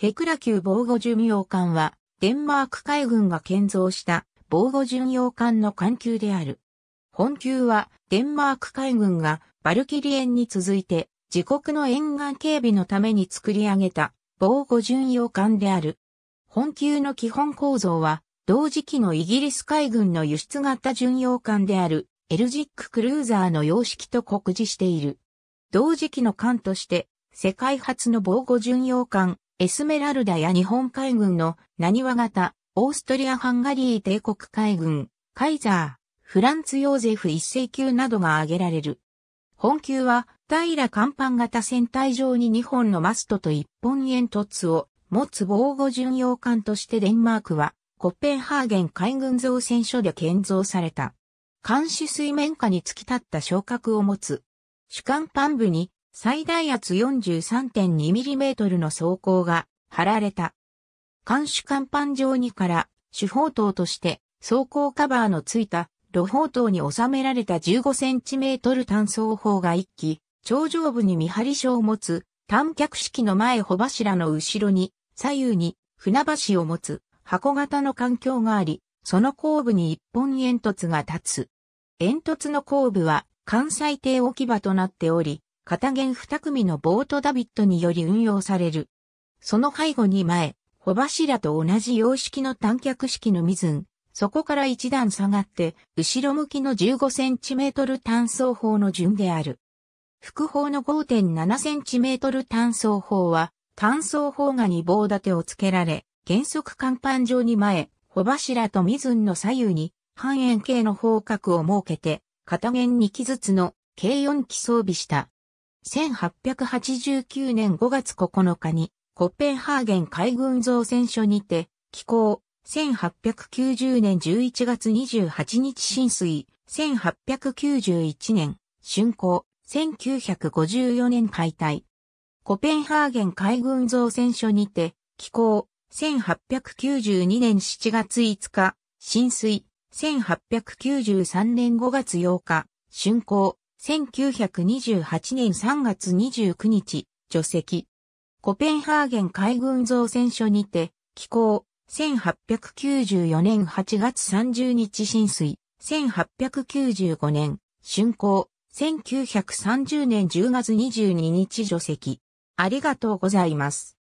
ヘクラ級防護巡洋艦は、デンマーク海軍が建造した防護巡洋艦の艦級である。本級は、デンマーク海軍がバルキリエンに続いて、自国の沿岸警備のために作り上げた防護巡洋艦である。本級の基本構造は、同時期のイギリス海軍の輸出型巡洋艦である、エルジッククルーザーの様式と酷似している。同時期の艦として、世界初の防護巡洋艦、エスメラルダや日本海軍の何和型、オーストリア・ハンガリー帝国海軍、カイザー、フランツ・ヨーゼフ一世級などが挙げられる。本級は平甲板型船体上に2本のマストと1本煙突を持つ防護巡洋艦としてデンマークはコッペンハーゲン海軍造船所で建造された。監視水面下に突き立った昇格を持つ。主艦幹部に最大圧 43.2mm の装甲が貼られた。艦首甲板上にから主砲塔として装甲カバーのついた路砲塔に収められた 15cm 単装砲が1機、頂上部に見張り所を持つ短脚式の前帆柱の後ろに左右に船橋を持つ箱型の環境があり、その後部に一本煙突が立つ。煙突の後部は関西艇置き場となっており、片弦二組のボートダビットにより運用される。その背後に前、帆柱と同じ様式の短脚式のミズン、そこから一段下がって、後ろ向きの15センチメートル単装砲の順である。副砲の5.7センチメートル単装砲は、単装砲が二棒立てをつけられ、原則甲板上に前、帆柱とミズンの左右に、半円形の方角を設けて、片弦2機ずつの計4機装備した1889年5月9日に、コッペンハーゲン海軍造船所にて、寄港、1890年11月28日浸水、1891年、竣工、1954年解体。コペンハーゲン海軍造船所にて、寄港、1892年7月5日、浸水、1893年5月8日、竣工、1928年3月29日、除籍。コペンハーゲン海軍造船所にて、寄港、1894年8月30日浸水、1895年、竣工、1930年10月22日除籍。ありがとうございます。